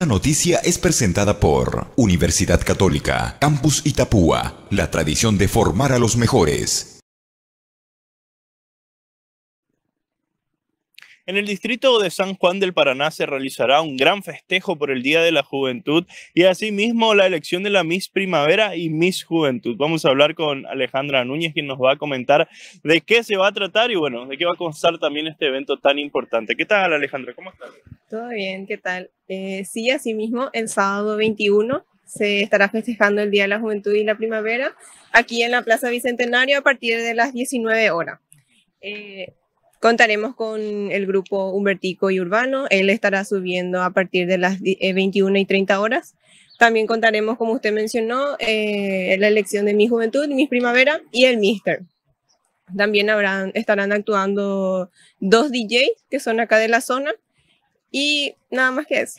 La noticia es presentada por Universidad Católica, Campus Itapúa, la tradición de formar a los mejores. En el distrito de San Juan del Paraná se realizará un gran festejo por el Día de la Juventud y asimismo la elección de la Miss Primavera y Miss Juventud. Vamos a hablar con Alejandra Núñez, quien nos va a comentar de qué se va a tratar y bueno, de qué va a constar también este evento tan importante. ¿Qué tal Alejandra? ¿Cómo estás? Todo bien, ¿qué tal? Eh, sí, asimismo, el sábado 21 se estará festejando el Día de la Juventud y la Primavera aquí en la Plaza Bicentenario a partir de las 19 horas. Eh, contaremos con el grupo Humbertico y Urbano, él estará subiendo a partir de las 21 eh, y 30 horas. También contaremos, como usted mencionó, eh, la elección de mi juventud, Mi primavera y el mister. También habrán, estarán actuando dos DJs que son acá de la zona y nada más que eso.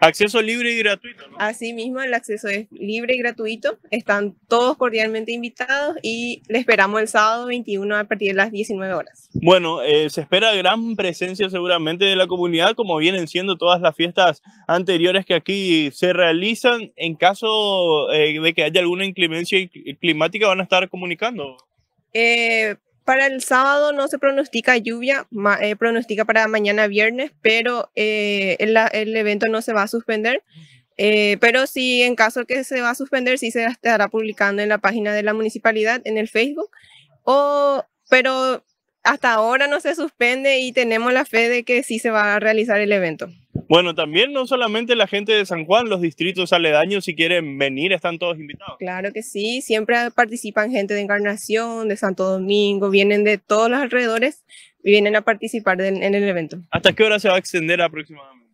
Acceso libre y gratuito. así mismo el acceso es libre y gratuito. Están todos cordialmente invitados y le esperamos el sábado 21 a partir de las 19 horas. Bueno, eh, se espera gran presencia seguramente de la comunidad, como vienen siendo todas las fiestas anteriores que aquí se realizan. En caso eh, de que haya alguna inclemencia climática, van a estar comunicando. Eh, para el sábado no se pronostica lluvia, eh, pronostica para mañana viernes, pero eh, el, evento no se va a suspender. Eh, pero sí, en caso que se va a suspender, sí se estará publicando en la página de la municipalidad, en el Facebook. O, pero hasta ahora no se suspende y tenemos la fe de que sí se va a realizar el evento. Bueno, también no solamente la gente de San Juan, los distritos aledaños, si quieren venir, están todos invitados. Claro que sí, siempre participan gente de Encarnación, de Santo Domingo, vienen de todos los alrededores y vienen a participar en, el evento. ¿Hasta qué hora se va a extender aproximadamente?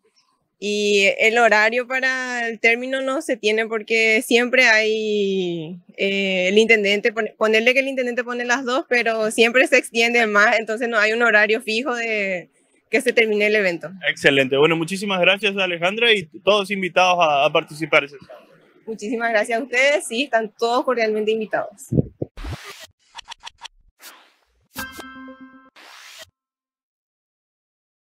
Y el horario para el término no se tiene porque siempre hay eh, el intendente, ponerle que el intendente pone las dos, pero siempre se extiende más, entonces no hay un horario fijo de, que se termine el evento. Excelente. Bueno, muchísimas gracias Alejandra y todos invitados a, a participar. Muchísimas gracias a ustedes. Sí, están todos cordialmente invitados.